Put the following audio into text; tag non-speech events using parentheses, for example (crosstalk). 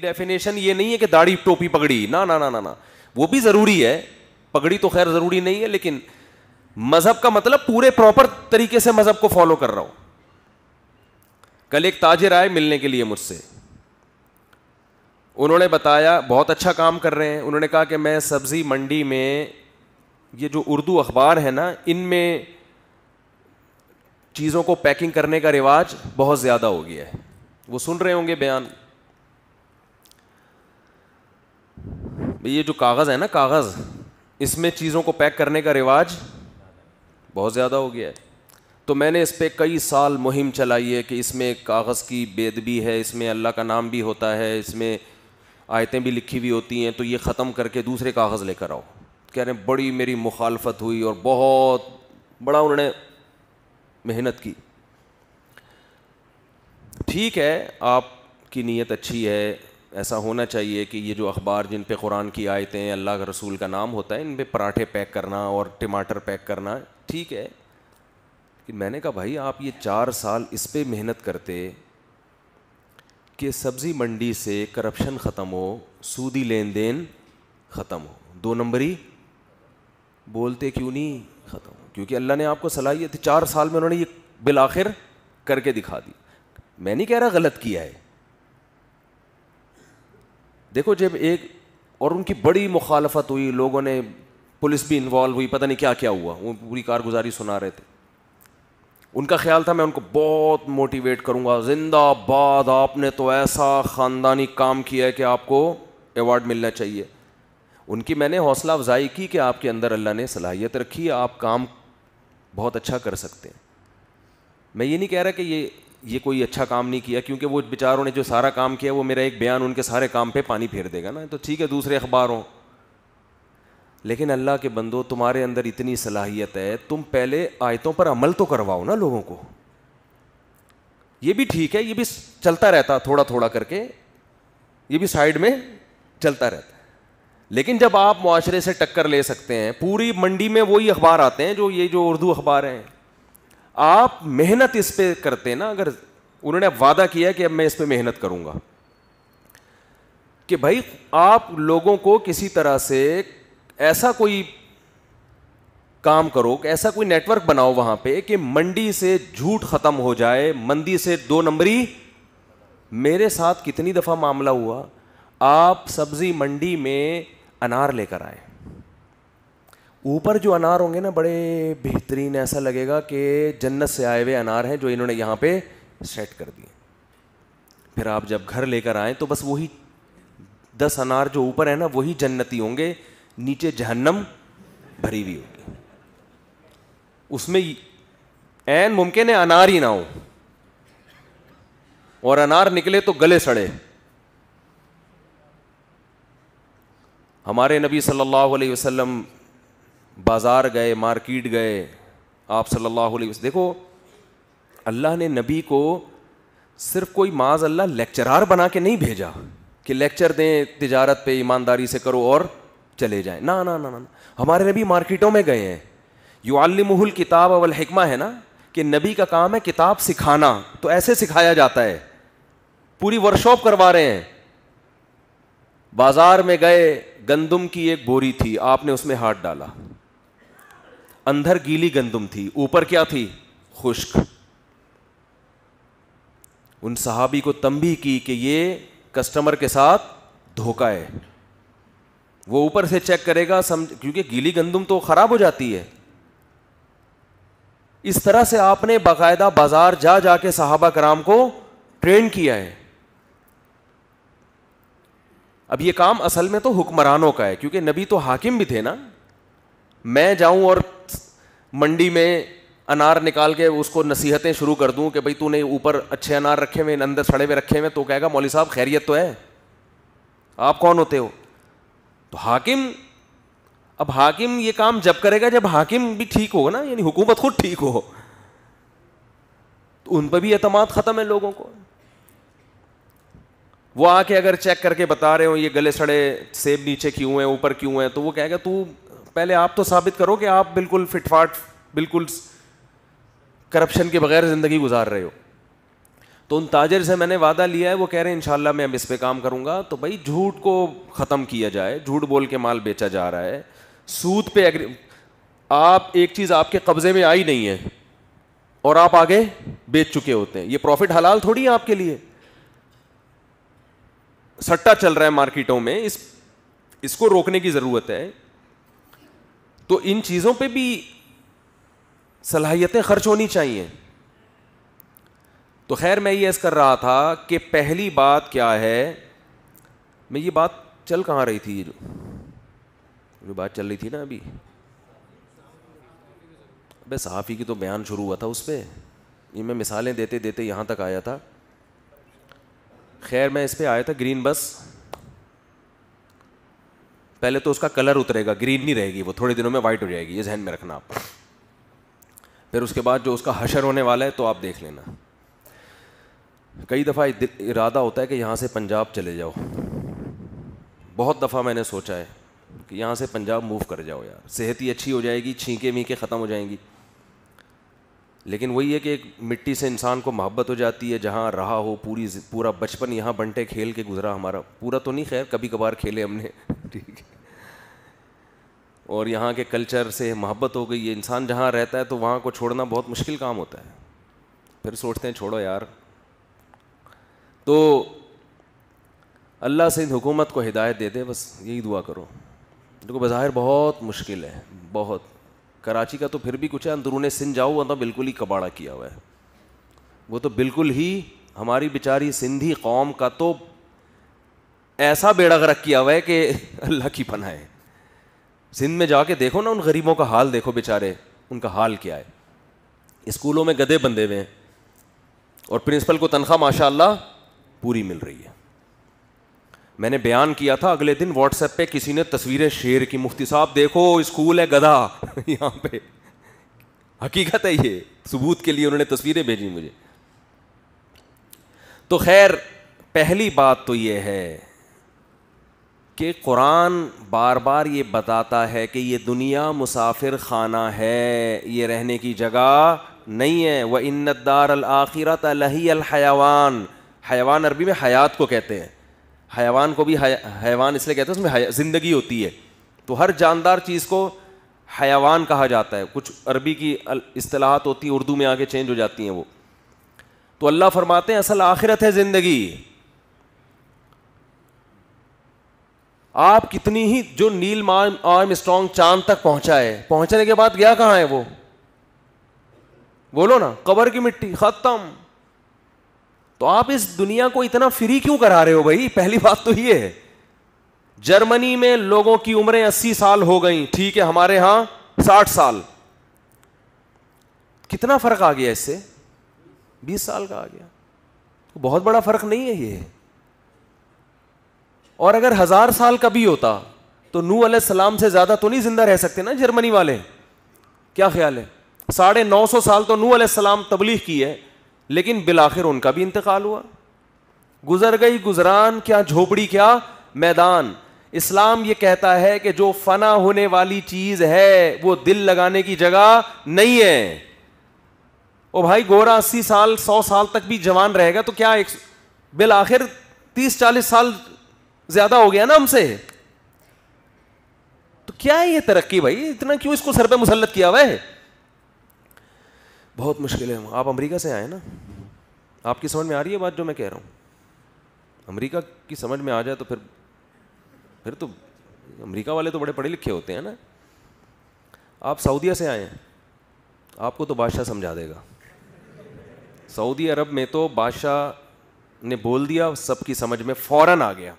definition ये नहीं है कि दाढ़ी टोपी पगड़ी ना ना ना ना ना वो भी ज़रूरी है पगड़ी तो खैर ज़रूरी नहीं है लेकिन मज़हब का मतलब पूरे प्रॉपर तरीके से मज़हब को फॉलो कर रहा हूं कल एक ताजिर आए मिलने के लिए मुझसे उन्होंने बताया बहुत अच्छा काम कर रहे हैं उन्होंने कहा कि मैं सब्ज़ी मंडी में ये जो उर्दू अखबार है ना इनमें चीज़ों को पैकिंग करने का रिवाज बहुत ज़्यादा हो गया है वो सुन रहे होंगे बयान ये जो कागज़ है ना कागज़ इसमें चीज़ों को पैक करने का रिवाज बहुत ज़्यादा हो गया है तो मैंने इस पर कई साल मुहिम चलाई है कि इसमें कागज़ की बेदबी है इसमें अल्लाह का नाम भी होता है इसमें आयतें भी लिखी हुई होती हैं तो ये ख़त्म करके दूसरे कागज़ लेकर आओ कह रहे बड़ी मेरी मुखालफत हुई और बहुत बड़ा उन्होंने मेहनत की ठीक है आप की नीयत अच्छी है ऐसा होना चाहिए कि ये जो अखबार जिन पे कुरान की आयतें अल्लाह के रसूल का नाम होता है इन पे पराठे पैक करना और टमाटर पैक करना ठीक है कि मैंने कहा भाई आप ये चार साल इस पर मेहनत करते कि सब्ज़ी मंडी से करप्शन ख़त्म हो सूदी लेन देन ख़त्म हो दो नंबरी बोलते क्यों नहीं ख़त्म हो क्योंकि अल्लाह ने आपको सलाहियत चार साल में उन्होंने ये बिल आखिर करके दिखा दी मैं नहीं कह रहा गलत किया है देखो जब एक और उनकी बड़ी मुखालफत हुई लोगों ने पुलिस भी इन्वॉल्व हुई पता नहीं क्या क्या हुआ वो पूरी कारगुजारी सुना रहे थे उनका ख्याल था मैं उनको बहुत मोटिवेट करूंगा जिंदाबाद आपने तो ऐसा ख़ानदानी काम किया है कि आपको अवार्ड मिलना चाहिए उनकी मैंने हौसला अफजाई की कि आपके अंदर अल्लाह ने सलाहियत रखी आप काम बहुत अच्छा कर सकते हैं मैं ये नहीं कह रहा कि ये ये कोई अच्छा काम नहीं किया क्योंकि वो बेचारों ने जो सारा काम किया वो मेरा एक बयान उनके सारे काम पर पानी फेर देगा ना तो ठीक है दूसरे अखबारों लेकिन अल्लाह के बंदो तुम्हारे अंदर इतनी सलाहियत है तुम पहले आयतों पर अमल तो करवाओ ना लोगों को ये भी ठीक है ये भी चलता रहता थोड़ा थोड़ा करके ये भी साइड में चलता रहता है लेकिन जब आप माशरे से टक्कर ले सकते हैं पूरी मंडी में वही अखबार आते हैं जो ये जो उर्दू अखबार हैं आप मेहनत इस पर करते ना अगर उन्होंने वादा किया कि अब मैं इस पर मेहनत करूँगा कि भाई आप लोगों को किसी तरह से ऐसा कोई काम करो ऐसा कोई नेटवर्क बनाओ वहां पे कि मंडी से झूठ खत्म हो जाए मंडी से दो नंबरी मेरे साथ कितनी दफ़ा मामला हुआ आप सब्जी मंडी में अनार लेकर आए ऊपर जो अनार होंगे ना बड़े बेहतरीन ऐसा लगेगा कि जन्नत से आए हुए अनार हैं जो इन्होंने यहां पे सेट कर दिए फिर आप जब घर लेकर आए तो बस वही दस अनार जो ऊपर है ना वही जन्नती होंगे नीचे जहन्नम भरी हुई होगी उसमें एन मुमकिन है अनार ही ना हो और अनार निकले तो गले सड़े हमारे नबी सल्लल्लाहु अलैहि वसल्लम बाज़ार गए मार्केट गए आप सल्लल्लाहु अलैहि वसल्लम देखो अल्लाह ने नबी को सिर्फ कोई माज अल्लाह लेक्चरार बना के नहीं भेजा कि लेक्चर दें तिजारत पे ईमानदारी से करो और चले जाएं ना ना ना ना हमारे नबी मार्केटों में गए हैं युआलमुहुल किताब अवल हिकमा है ना कि नबी का काम है किताब सिखाना तो ऐसे सिखाया जाता है पूरी वर्कशॉप करवा रहे हैं बाजार में गए गंदम की एक बोरी थी आपने उसमें हाथ डाला अंदर गीली गंदुम थी ऊपर क्या थी खुश्क उन साहबी को तंबी की कि ये कस्टमर के साथ धोखा है वो ऊपर से चेक करेगा समझ क्योंकि गीली गंदम तो खराब हो जाती है इस तरह से आपने बाकायदा बाजार जा जाके साहबा कराम को ट्रेन किया है अब ये काम असल में तो हुक्मरानों का है क्योंकि नबी तो हाकिम भी थे ना मैं जाऊं और मंडी में अनार निकाल के उसको नसीहतें शुरू कर दूं कि भाई तूने ऊपर अच्छे अनार रखे हुए अंदर सड़े हुए रखे हुए तो कहेगा मौली साहब खैरियत तो है आप कौन होते हो तो हाकिम अब हाकिम ये काम जब करेगा जब हाकिम भी ठीक होगा ना यानी हुकूमत खुद ठीक हो तो उन पर भी अतमाद ख़त्म है लोगों को वो आके अगर चेक करके बता रहे हो ये गले सड़े सेब नीचे क्यों है ऊपर क्यों है तो वो कहेगा तू पहले आप तो साबित करो कि आप बिल्कुल फिटफाट बिल्कुल करप्शन के बगैर ज़िंदगी गुजार रहे हो तो उन ताजर से मैंने वादा लिया है वो कह रहे हैं इंशाल्लाह मैं अब इस पर काम करूंगा तो भाई झूठ को ख़त्म किया जाए झूठ बोल के माल बेचा जा रहा है सूद पे एग्री आप एक चीज़ आपके कब्ज़े में आई नहीं है और आप आगे बेच चुके होते हैं ये प्रॉफिट हलाल थोड़ी है आपके लिए सट्टा चल रहा है मार्केटों में इस इसको रोकने की ज़रूरत है तो इन चीज़ों पर भी सलाहियतें खर्च होनी चाहिए तो खैर मैं ये ऐसा कर रहा था कि पहली बात क्या है मैं ये बात चल कहाँ रही थी जो जो बात चल रही थी ना अभी अबे सहाफ़ी की तो बयान शुरू हुआ था उस पर ये मैं मिसालें देते देते यहाँ तक आया था खैर मैं इस पर आया था ग्रीन बस पहले तो उसका कलर उतरेगा ग्रीन नहीं रहेगी वो थोड़े दिनों में वाइट हो जाएगी ये जहन में रखना आप फिर उसके बाद जो उसका हशर होने वाला है तो आप देख लेना कई दफ़ा इरादा होता है कि यहाँ से पंजाब चले जाओ बहुत दफ़ा मैंने सोचा है कि यहाँ से पंजाब मूव कर जाओ यार सेहत ही अच्छी हो जाएगी छींके मीके ख़त्म हो जाएंगी लेकिन वही है कि एक मिट्टी से इंसान को मोहब्बत हो जाती है जहाँ रहा हो पूरी पूरा बचपन यहाँ बंटे खेल के गुजरा हमारा पूरा तो नहीं खैर कभी कभार खेले हमने (laughs) ठीक है और यहाँ के कल्चर से मोहब्बत हो गई है इंसान जहाँ रहता है तो वहाँ को छोड़ना बहुत मुश्किल काम होता है फिर सोचते हैं छोड़ो यार तो अल्लाह से इन हुकूमत को हिदायत दे दे बस यही दुआ करो देखो तो बज़ाहिर बहुत मुश्किल है बहुत कराची का तो फिर भी कुछ है अंदरून सिंध जाओ वरना तो बिल्कुल ही कबाड़ा किया हुआ है वो तो बिल्कुल ही हमारी बेचारी सिंधी कौम का तो ऐसा बेड़ा गरक किया हुआ है कि अल्लाह की पनाए सिंध में जाके देखो ना उन गरीबों का हाल देखो बेचारे उनका हाल क्या है स्कूलों में गधे बंधे हुए हैं और प्रिंसिपल को तनख्वाह माशाल्लाह पूरी मिल रही है मैंने बयान किया था अगले दिन व्हाट्सएप पे किसी ने तस्वीरें शेयर की मुफ्ती साहब देखो स्कूल है गधा (laughs) यहां पे हकीकत है ये सबूत के लिए उन्होंने तस्वीरें भेजी मुझे तो खैर पहली बात तो ये है कि कुरान बार बार ये बताता है कि ये दुनिया मुसाफिर खाना है ये रहने की जगह नहीं है वह इन्नदार आखिरत अलही अलहयावान हयवान अरबी में हयात को कहते हैं हयवान को भी हैवान इसलिए कहते हैं उसमें ज़िंदगी होती है तो हर जानदार चीज़ को हयावान कहा जाता है कुछ अरबी की असलाहत होती है उर्दू में आके चेंज हो जाती हैं वो तो अल्लाह फरमाते हैं असल आखिरत है ज़िंदगी आप कितनी ही जो नील आर्म स्ट्रॉन्ग चांद तक पहुंचा है पहुंचने के बाद गया कहां है वो बोलो ना कबर की मिट्टी ख़त्म तो आप इस दुनिया को इतना फ्री क्यों करा रहे हो भाई पहली बात तो ये है जर्मनी में लोगों की उम्रें अस्सी साल हो गई ठीक है हमारे यहां साठ साल कितना फर्क आ गया इससे बीस साल का आ गया तो बहुत बड़ा फर्क नहीं है ये और अगर हजार साल का भी होता तो नू सलाम से ज्यादा तो नहीं जिंदा रह सकते ना जर्मनी वाले क्या ख्याल है साढ़े नौ सौ साल तो नू सलाम तबलीग की है लेकिन बिल आखिर उनका भी इंतकाल हुआ गुजर गई गुजरान क्या झोपड़ी क्या मैदान इस्लाम ये कहता है कि जो फना होने वाली चीज है वो दिल लगाने की जगह नहीं है ओ भाई गोरा अस्सी साल सौ साल तक भी जवान रहेगा तो क्या एक बिल आखिर तीस चालीस साल ज्यादा हो गया ना हमसे तो क्या है ये तरक्की भाई इतना क्यों इसको सर पे मुसलत किया हुआ है बहुत मुश्किल है आप अमेरिका से आए ना आपकी समझ में आ रही है बात जो मैं कह रहा हूँ अमेरिका की समझ में आ जाए तो फिर फिर तो अमेरिका वाले तो बड़े पढ़े लिखे होते हैं ना आप सऊदीया से आए हैं आपको तो बादशाह समझा देगा सऊदी अरब में तो बादशाह ने बोल दिया सबकी समझ में फ़ौरन आ गया